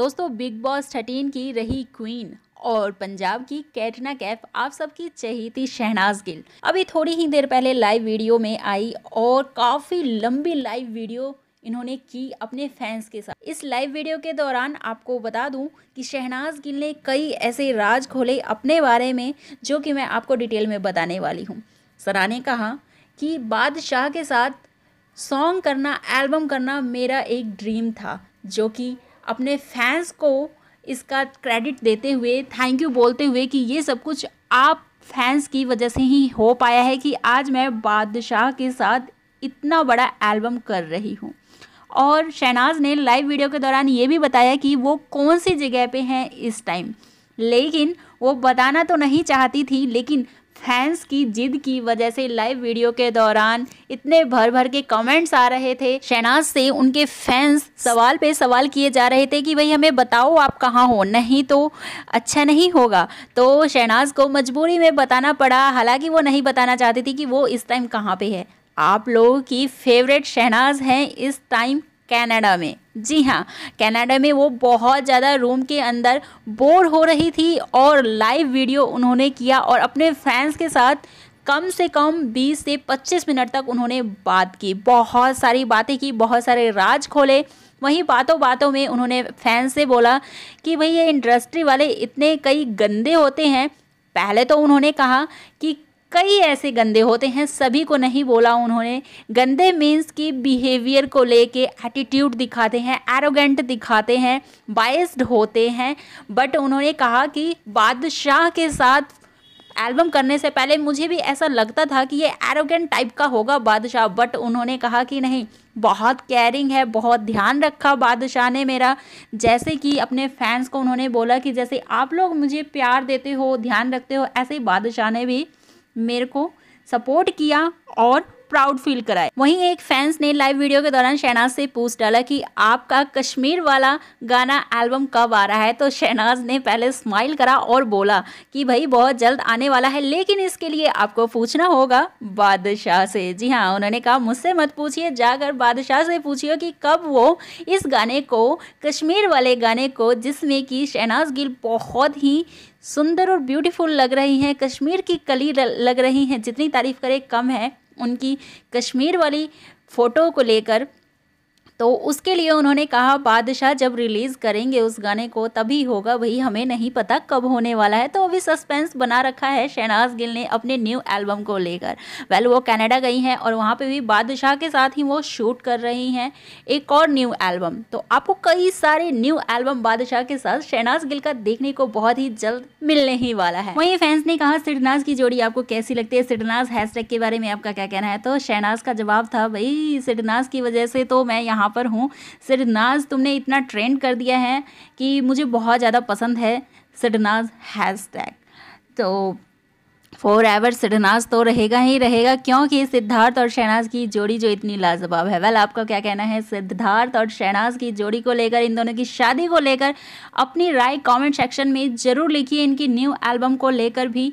दोस्तों big boss thirteen की रही क्वीन और पंजाब की कैटना कैफ आप सबकी चहेती शहनाज गिल अभी थोड़ी ही देर पहले लाइव वीडियो में आई और काफ़ी लंबी लाइव वीडियो इन्होंने की अपने फैंस के साथ इस लाइव वीडियो के दौरान आपको बता दूं कि शहनाज गिल ने कई ऐसे राज खोले अपने बारे में जो कि मैं आपको डिटेल में बताने वाली हूँ सरा ने कहा कि बादशाह के साथ सॉन्ग करना एल्बम करना मेरा एक ड्रीम था जो कि अपने फैंस को इसका क्रेडिट देते हुए थैंक यू बोलते हुए कि ये सब कुछ आप फैंस की वजह से ही हो पाया है कि आज मैं बादशाह के साथ इतना बड़ा एल्बम कर रही हूँ और शहनाज ने लाइव वीडियो के दौरान ये भी बताया कि वो कौन सी जगह पे हैं इस टाइम लेकिन वो बताना तो नहीं चाहती थी लेकिन फैंस की जिद की वजह से लाइव वीडियो के दौरान इतने भर भर के कमेंट्स आ रहे थे शहनाज से उनके फैंस सवाल पे सवाल किए जा रहे थे कि भाई हमें बताओ आप कहाँ हो नहीं तो अच्छा नहीं होगा तो शहनाज को मजबूरी में बताना पड़ा हालांकि वो नहीं बताना चाहती थी कि वो इस टाइम कहाँ पे है आप लोगों की फेवरेट शहनाज हैं इस टाइम कनाडा में जी हाँ कनाडा में वो बहुत ज़्यादा रूम के अंदर बोर हो रही थी और लाइव वीडियो उन्होंने किया और अपने फैंस के साथ कम से कम 20 से 25 मिनट तक उन्होंने बात की बहुत सारी बातें की बहुत सारे राज खोले वहीं बातों बातों में उन्होंने फैंस से बोला कि भाई ये इंडस्ट्री वाले इतने कई गंदे होते हैं पहले तो उन्होंने कहा कि कई ऐसे गंदे होते हैं सभी को नहीं बोला उन्होंने गंदे मीन्स की बिहेवियर को लेके एटीट्यूड दिखाते हैं एरोगेंट दिखाते हैं बायस्ड होते हैं बट उन्होंने कहा कि बादशाह के साथ एल्बम करने से पहले मुझे भी ऐसा लगता था कि ये एरोगेंट टाइप का होगा बादशाह बट उन्होंने कहा कि नहीं बहुत केयरिंग है बहुत ध्यान रखा बादशाह ने मेरा जैसे कि अपने फैंस को उन्होंने बोला कि जैसे आप लोग मुझे प्यार देते हो ध्यान रखते हो ऐसे ही बादशाह ने भी मेरे को सपोर्ट किया और प्राउड फील कराए वहीं एक फैंस ने लाइव वीडियो के दौरान शहनाज से पूछ डाला कि आपका कश्मीर वाला गाना एल्बम कब आ रहा है तो शहनाज ने पहले स्माइल करा और बोला कि भाई बहुत जल्द आने वाला है लेकिन इसके लिए आपको पूछना होगा बादशाह से जी हाँ उन्होंने कहा मुझसे मत पूछिए जाकर बादशाह से पूछिए कि कब वो इस गाने को कश्मीर वाले गाने को जिसमें कि शहनाज गिल बहुत ही सुंदर और ब्यूटीफुल लग रही हैं कश्मीर की कली लग रही हैं जितनी तारीफ़ करें कम है उनकी कश्मीर वाली फ़ोटो को लेकर तो उसके लिए उन्होंने कहा बादशाह जब रिलीज़ करेंगे उस गाने को तभी होगा वही हमें नहीं पता कब होने वाला है तो अभी सस्पेंस बना रखा है शहनाज गिल ने अपने न्यू एल्बम को लेकर वेल वो कनाडा गई हैं और वहाँ पे भी बादशाह के साथ ही वो शूट कर रही हैं एक और न्यू एल्बम तो आपको कई सारे न्यू एल्बम बादशाह के साथ शहनाज गिल का देखने को बहुत ही जल्द मिलने ही वाला है वही फैंस ने कहा सिडनाज की जोड़ी आपको कैसी लगती है सिडनाज हैशटैग के बारे में आपका क्या कहना है तो शहनाज का जवाब था भाई सिडनाज की वजह से तो मैं यहाँ यहाँ पर हूँ सिरनाज तुमने इतना ट्रेंड कर दिया है कि मुझे बहुत ज़्यादा पसंद है सिरनाज हैज़ टैग तो फॉर एवर सिडनाज तो रहेगा ही रहेगा क्योंकि सिद्धार्थ और शहनाज की जोड़ी जो इतनी लाजवाब है वेल आपका क्या कहना है सिद्धार्थ और शहनाज की जोड़ी को लेकर इन दोनों की शादी को लेकर अपनी राय कमेंट सेक्शन में ज़रूर लिखिए इनकी न्यू एल्बम को लेकर भी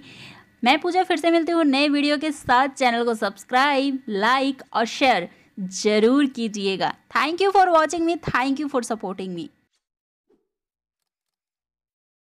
मैं पूजा फिर से मिलती हूँ नए वीडियो के साथ चैनल को सब्सक्राइब लाइक और शेयर ज़रूर कीजिएगा thank you for watching me thank you for supporting me